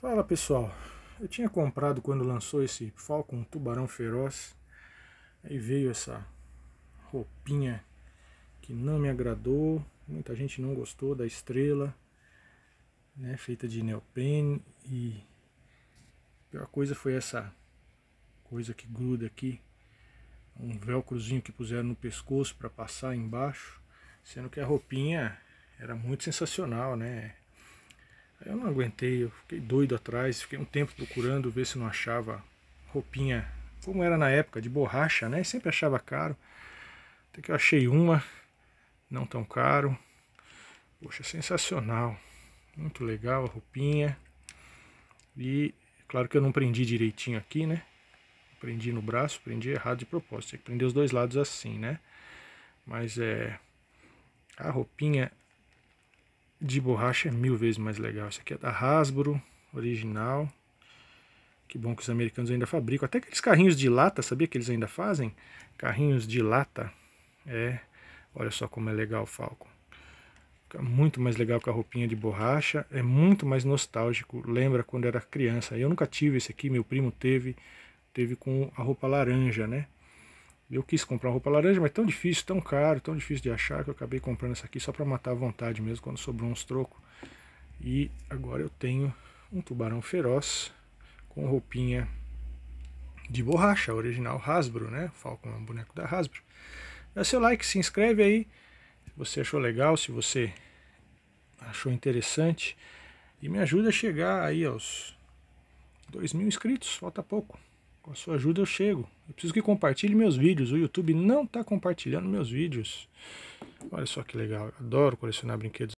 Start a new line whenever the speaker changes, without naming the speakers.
Fala pessoal, eu tinha comprado quando lançou esse Falcon Tubarão Feroz, aí veio essa roupinha que não me agradou, muita gente não gostou da estrela, né, feita de neoprene e a pior coisa foi essa coisa que gruda aqui, um velcrozinho que puseram no pescoço para passar embaixo, sendo que a roupinha era muito sensacional, né? Eu não aguentei, eu fiquei doido atrás, fiquei um tempo procurando ver se não achava roupinha, como era na época, de borracha, né? Sempre achava caro. Até que eu achei uma, não tão caro. Poxa, sensacional. Muito legal a roupinha. E claro que eu não prendi direitinho aqui, né? Prendi no braço, prendi errado de propósito. Tinha que prender os dois lados assim, né? Mas é. A roupinha de borracha é mil vezes mais legal. Isso aqui é da Hasbro, original. Que bom que os americanos ainda fabricam. Até aqueles carrinhos de lata, sabia que eles ainda fazem? Carrinhos de lata. É, olha só como é legal o Falcon. Fica muito mais legal com a roupinha de borracha. É muito mais nostálgico. Lembra quando era criança. Eu nunca tive esse aqui, meu primo teve. Teve com a roupa laranja, né? Eu quis comprar roupa laranja, mas tão difícil, tão caro, tão difícil de achar que eu acabei comprando essa aqui só para matar a vontade mesmo quando sobrou uns trocos. E agora eu tenho um tubarão feroz com roupinha de borracha, original Hasbro, né? Falcon é um boneco da Hasbro. Dá seu like, se inscreve aí se você achou legal, se você achou interessante e me ajuda a chegar aí aos 2 mil inscritos, falta pouco. Com a sua ajuda eu chego. Eu preciso que compartilhe meus vídeos. O YouTube não está compartilhando meus vídeos. Olha só que legal. adoro colecionar brinquedos.